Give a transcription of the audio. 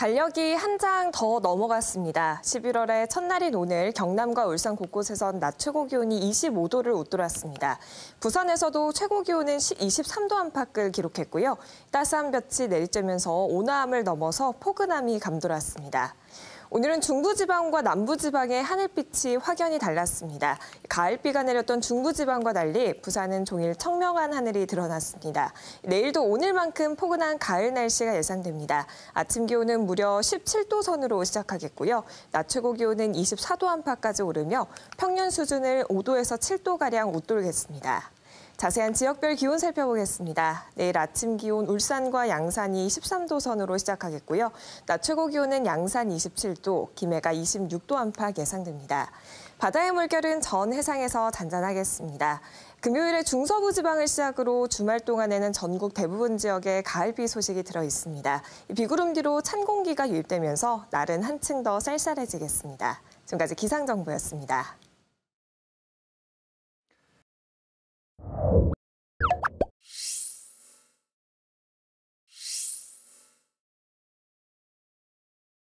달력이 한 장 더 넘어갔습니다. 11월의 첫날인 오늘 경남과 울산 곳곳에선 낮 최고 기온이 25도를 웃돌았습니다. 부산에서도 최고 기온은 23도 안팎을 기록했고요. 따스한 볕이 내리쬐면서 온화함을 넘어서 포근함이 감돌았습니다. 오늘은 중부지방과 남부지방의 하늘빛이 확연히 달랐습니다. 가을비가 내렸던 중부지방과 달리 부산은 종일 청명한 하늘이 드러났습니다. 내일도 오늘만큼 포근한 가을 날씨가 예상됩니다. 아침 기온은 무려 17도 선으로 시작하겠고요. 낮 최고 기온은 24도 안팎까지 오르며 평년 수준을 5도에서 7도가량 웃돌겠습니다. 자세한 지역별 기온 살펴보겠습니다. 내일 아침 기온 울산과 양산이 13도 선으로 시작하겠고요. 낮 최고 기온은 양산 27도, 김해가 26도 안팎 예상됩니다. 바다의 물결은 전 해상에서 잔잔하겠습니다. 금요일에 중서부 지방을 시작으로 주말 동안에는 전국 대부분 지역에 가을비 소식이 들어 있습니다. 비구름 뒤로 찬 공기가 유입되면서 날은 한층 더 쌀쌀해지겠습니다. 지금까지 기상정보였습니다.